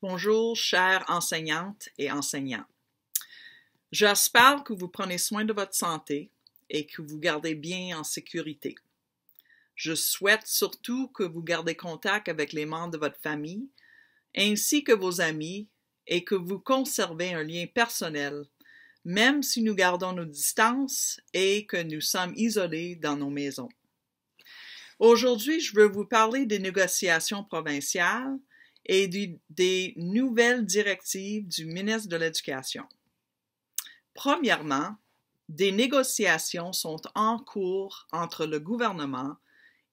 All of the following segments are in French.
Bonjour, chères enseignantes et enseignants. J'espère que vous prenez soin de votre santé et que vous gardez bien en sécurité. Je souhaite surtout que vous gardez contact avec les membres de votre famille ainsi que vos amis et que vous conservez un lien personnel, même si nous gardons nos distances et que nous sommes isolés dans nos maisons. Aujourd'hui, je veux vous parler des négociations provinciales et des nouvelles directives du ministre de l'Éducation. Premièrement, des négociations sont en cours entre le gouvernement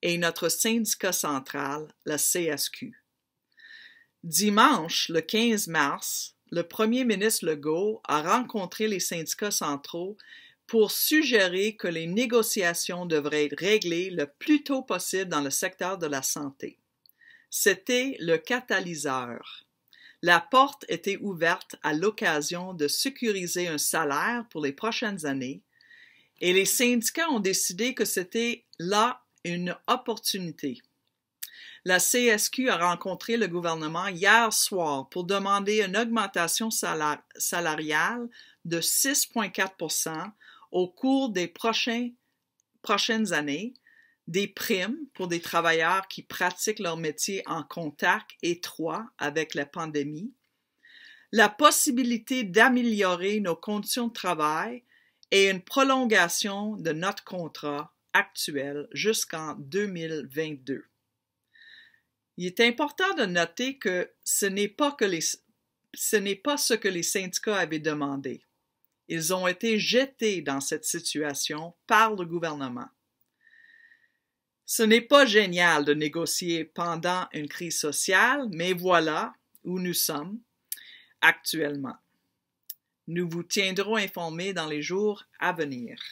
et notre syndicat central, la CSQ. Dimanche, le 15 mars, le premier ministre Legault a rencontré les syndicats centraux pour suggérer que les négociations devraient être réglées le plus tôt possible dans le secteur de la santé. C'était le catalyseur. La porte était ouverte à l'occasion de sécuriser un salaire pour les prochaines années et les syndicats ont décidé que c'était là une opportunité. La CSQ a rencontré le gouvernement hier soir pour demander une augmentation salariale de 6,4 au cours des prochaines années des primes pour des travailleurs qui pratiquent leur métier en contact étroit avec la pandémie, la possibilité d'améliorer nos conditions de travail et une prolongation de notre contrat actuel jusqu'en 2022. Il est important de noter que ce n'est pas, ce ce que les syndicats avaient demandé. Ils ont été jetés dans cette situation par le gouvernement. Ce n'est pas génial de négocier pendant une crise sociale, mais voilà où nous sommes actuellement. Nous vous tiendrons informés dans les jours à venir.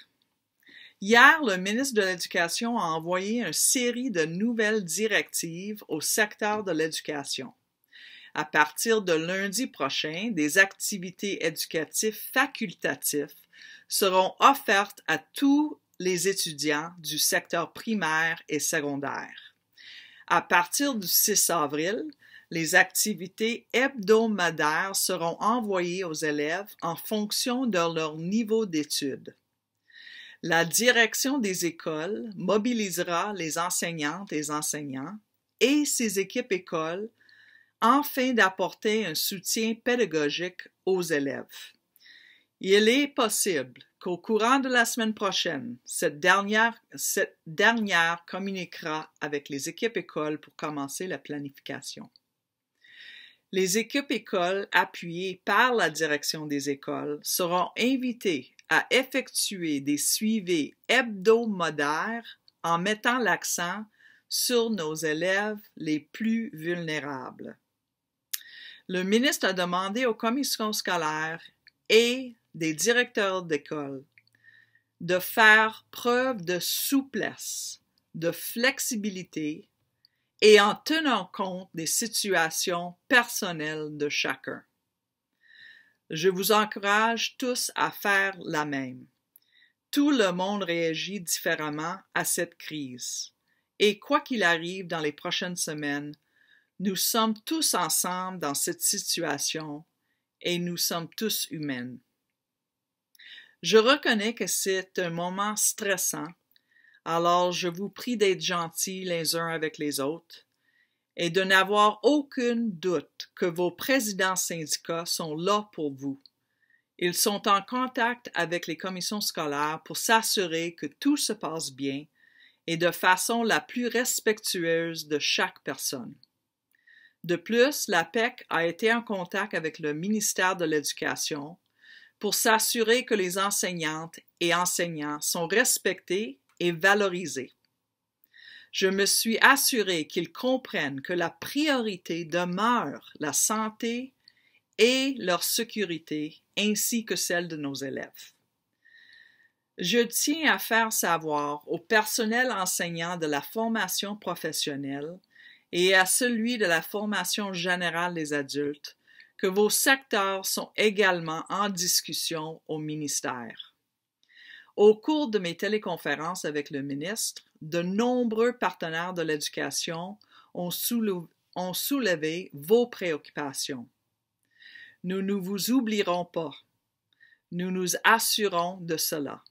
Hier, le ministre de l'Éducation a envoyé une série de nouvelles directives au secteur de l'éducation. À partir de lundi prochain, des activités éducatives facultatives seront offertes à tous les étudiants du secteur primaire et secondaire. À partir du 6 avril, les activités hebdomadaires seront envoyées aux élèves en fonction de leur niveau d'études. La direction des écoles mobilisera les enseignantes et enseignants et ses équipes écoles afin d'apporter un soutien pédagogique aux élèves. Il est possible au courant de la semaine prochaine, cette dernière, cette dernière communiquera avec les équipes écoles pour commencer la planification. Les équipes écoles appuyées par la direction des écoles seront invitées à effectuer des suivis hebdomadaires en mettant l'accent sur nos élèves les plus vulnérables. Le ministre a demandé aux commissions scolaires et des directeurs d'école de faire preuve de souplesse, de flexibilité et en tenant compte des situations personnelles de chacun. Je vous encourage tous à faire la même. Tout le monde réagit différemment à cette crise. Et quoi qu'il arrive dans les prochaines semaines, nous sommes tous ensemble dans cette situation et nous sommes tous humains. Je reconnais que c'est un moment stressant, alors je vous prie d'être gentils les uns avec les autres et de n'avoir aucun doute que vos présidents syndicats sont là pour vous. Ils sont en contact avec les commissions scolaires pour s'assurer que tout se passe bien et de façon la plus respectueuse de chaque personne. De plus, la PEC a été en contact avec le ministère de l'Éducation pour s'assurer que les enseignantes et enseignants sont respectés et valorisés. Je me suis assurée qu'ils comprennent que la priorité demeure la santé et leur sécurité ainsi que celle de nos élèves. Je tiens à faire savoir au personnel enseignant de la formation professionnelle et à celui de la formation générale des adultes que vos secteurs sont également en discussion au ministère. Au cours de mes téléconférences avec le ministre, de nombreux partenaires de l'éducation ont, soulevé, ont soulevé vos préoccupations. Nous ne vous oublierons pas. Nous nous assurons de cela.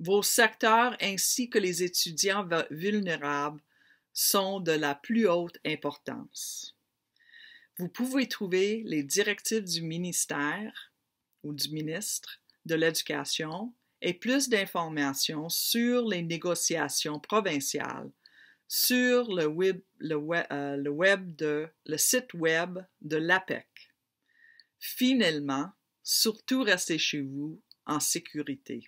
Vos secteurs ainsi que les étudiants vulnérables sont de la plus haute importance vous pouvez trouver les directives du ministère ou du ministre de l'Éducation et plus d'informations sur les négociations provinciales sur le web, euh, site web de l'APEC. Finalement, surtout restez chez vous en sécurité.